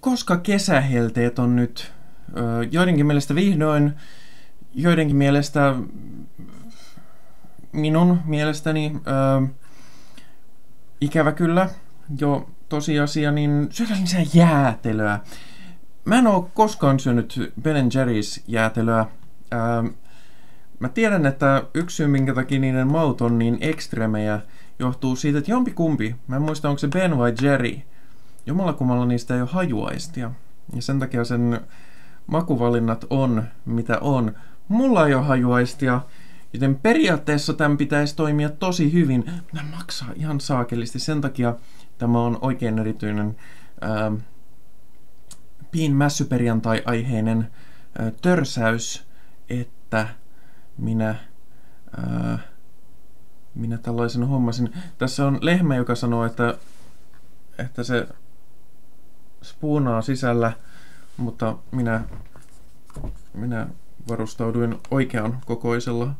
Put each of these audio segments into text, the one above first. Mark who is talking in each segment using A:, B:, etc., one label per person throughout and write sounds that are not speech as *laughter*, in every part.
A: koska kesähelteet on nyt ö, joidenkin mielestä vihdoin, joidenkin mielestä, minun mielestäni, ö, ikävä kyllä, jo tosiasia, niin syödään lisää jäätelöä. Mä en oo koskaan syönyt Ben Jerry's jäätelöä. mä tiedän, että yksi syy, minkä takia niiden maut on niin ekstremejä, johtuu siitä, että jompi kumpi, mä en muista, onko se Ben vai Jerry, jomalakumalla niistä ei ole hajuaistia. Ja sen takia sen makuvalinnat on, mitä on. Mulla ei ole hajuaistia, joten periaatteessa tämän pitäisi toimia tosi hyvin. Nämä maksaa ihan saakelisti. Sen takia tämä on oikein erityinen ää, ähm, piin mässyperjantai-aiheinen ää, äh, törsäys, että minä... Ää, äh, minä tällaisen hommasin. Tässä on lehmä, joka sanoo, että, että se spuunaa sisällä, mutta minä, minä varustauduin oikean kokoisella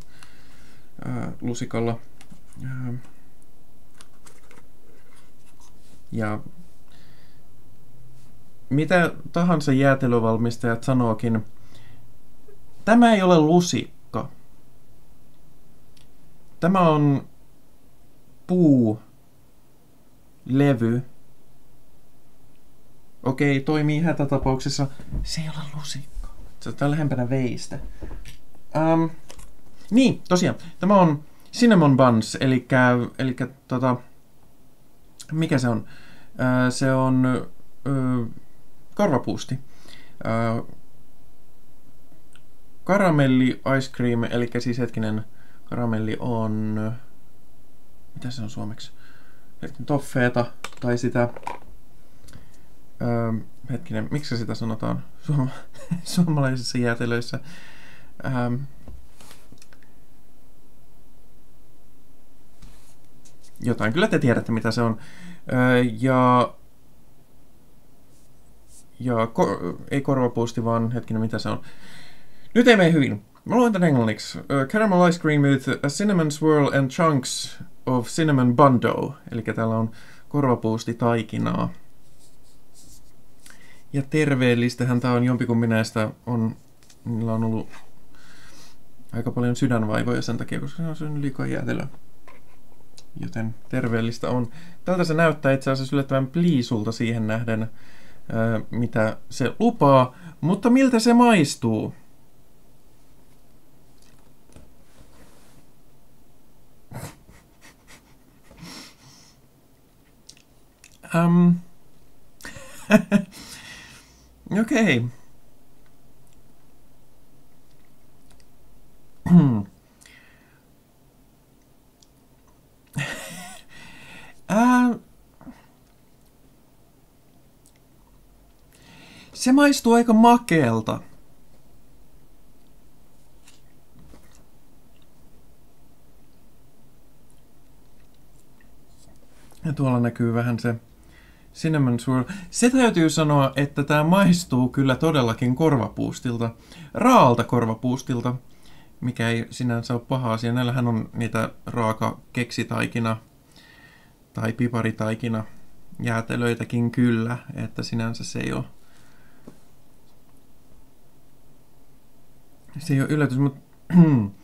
A: ää, lusikalla. Ää, ja mitä tahansa jäätelövalmistajat sanookin, tämä ei ole lusikka. Tämä on puu, levy, okei, toimii hätätapauksessa. Se ei ole lusikka. Se on lähempänä veistä. Um, niin, tosiaan. Tämä on cinnamon buns, eli, eli tota, mikä se on? Uh, se on uh, korvapuusti. Uh, karamelli ice cream, eli siis hetkinen, karamelli on... Mitä se on suomeksi? Toffeeta tai sitä Öö, hetkinen, miksi sitä sanotaan suom- *laughs* suomalaisissa jäätelöissä? Öö, jotain, kyllä te tiedätte mitä se on. Öö, ja ja ko- ei korvapuusti, vaan hetkinen, mitä se on. Nyt ei mene hyvin. Mä luen tän englanniksi. Uh, caramel ice cream with a cinnamon swirl and chunks of cinnamon bundo. Eli täällä on korvapuusti taikinaa ja terveellistähän tämä on jompikumpi näistä. On, niillä on ollut aika paljon sydänvaivoja sen takia, koska se on syönyt liikaa jäätelöä. Joten terveellistä on. Tältä se näyttää itse asiassa yllättävän pliisulta siihen nähden, öö, mitä se lupaa. Mutta miltä se maistuu? Um. *laughs* Okei. Okay. Ää... Se maistuu aika makeelta. Ja tuolla näkyy vähän se Cinnamon Swirl. Se täytyy sanoa, että tämä maistuu kyllä todellakin korvapuustilta. Raalta korvapuustilta, mikä ei sinänsä ole paha asia. Näillähän on niitä raaka keksitaikina tai piparitaikina jäätelöitäkin kyllä, että sinänsä se ei ole se ei ole yllätys, mutta *clears throat*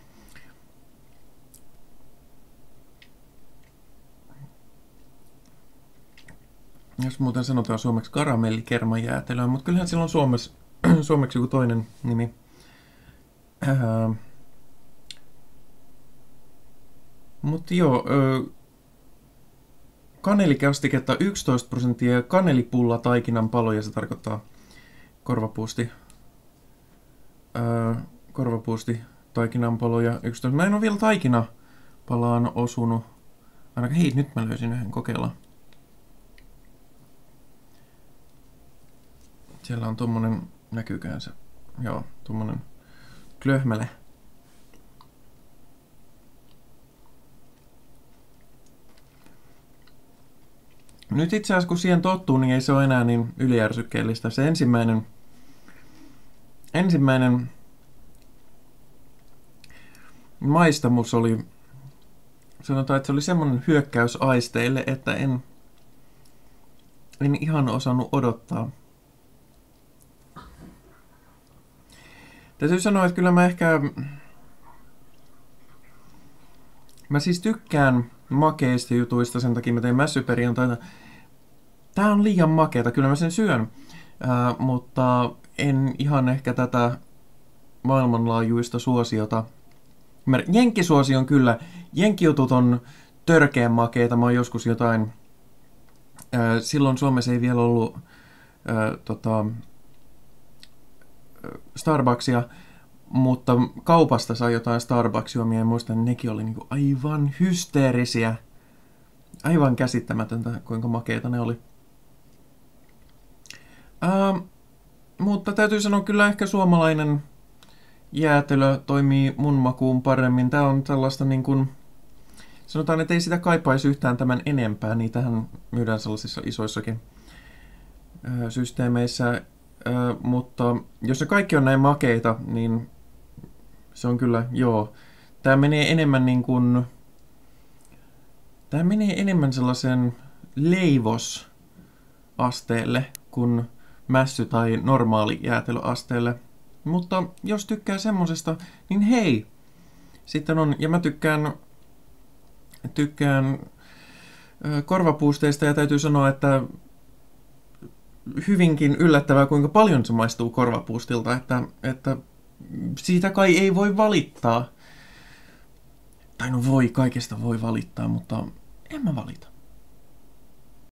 A: Jos muuten sanotaan suomeksi karamellikermajäätelöä, mutta kyllähän silloin suomeksi, *clears throat* suomeksi joku toinen nimi. Äh, öö. mutta joo, öö. kanelikastiketta 11 prosenttia ja kanelipulla taikinan paloja, se tarkoittaa korvapuusti. Öö, korvapuusti taikinan paloja 11. Mä en ole vielä taikina palaan osunut. Ainakaan hei, nyt mä löysin yhden kokeilla. Siellä on tuommoinen, näkyyköhän se, joo, tuommoinen klöhmele. Nyt itse asiassa kun siihen tottuu, niin ei se ole enää niin yliärsykkeellistä. Se ensimmäinen, ensimmäinen maistamus oli, sanotaan, että se oli semmoinen hyökkäys aisteille, että en, en ihan osannut odottaa Täytyy sanoa, että kyllä mä ehkä... Mä siis tykkään makeista jutuista, sen takia mä tein mässyperjantaina. Tää on liian makeeta, kyllä mä sen syön. Ää, mutta en ihan ehkä tätä maailmanlaajuista suosiota. Jenkkisuosi on kyllä, jenkkijutut on törkeän makeita. Mä oon joskus jotain, ää, silloin Suomessa ei vielä ollut ää, tota, Starbucksia, mutta kaupasta sai jotain Starbucks-juomia en muista, että niin nekin oli kuin niinku aivan hysteerisiä. Aivan käsittämätöntä, kuinka makeita ne oli. Ähm, mutta täytyy sanoa, kyllä ehkä suomalainen jäätelö toimii mun makuun paremmin. Tämä on tällaista niin kuin, sanotaan, että ei sitä kaipaisi yhtään tämän enempää. Niitähän myydään sellaisissa isoissakin äh, systeemeissä mutta jos se kaikki on näin makeita, niin se on kyllä, joo. Tämä menee enemmän niin kuin... Tämä menee enemmän sellaisen leivosasteelle kuin mässy- tai normaali jäätelöasteelle. Mutta jos tykkää semmosesta, niin hei! Sitten on, ja mä tykkään, tykkään korvapuusteista ja täytyy sanoa, että hyvinkin yllättävää, kuinka paljon se maistuu korvapuustilta, että, että siitä kai ei voi valittaa. Tai no voi, kaikesta voi valittaa, mutta en mä valita.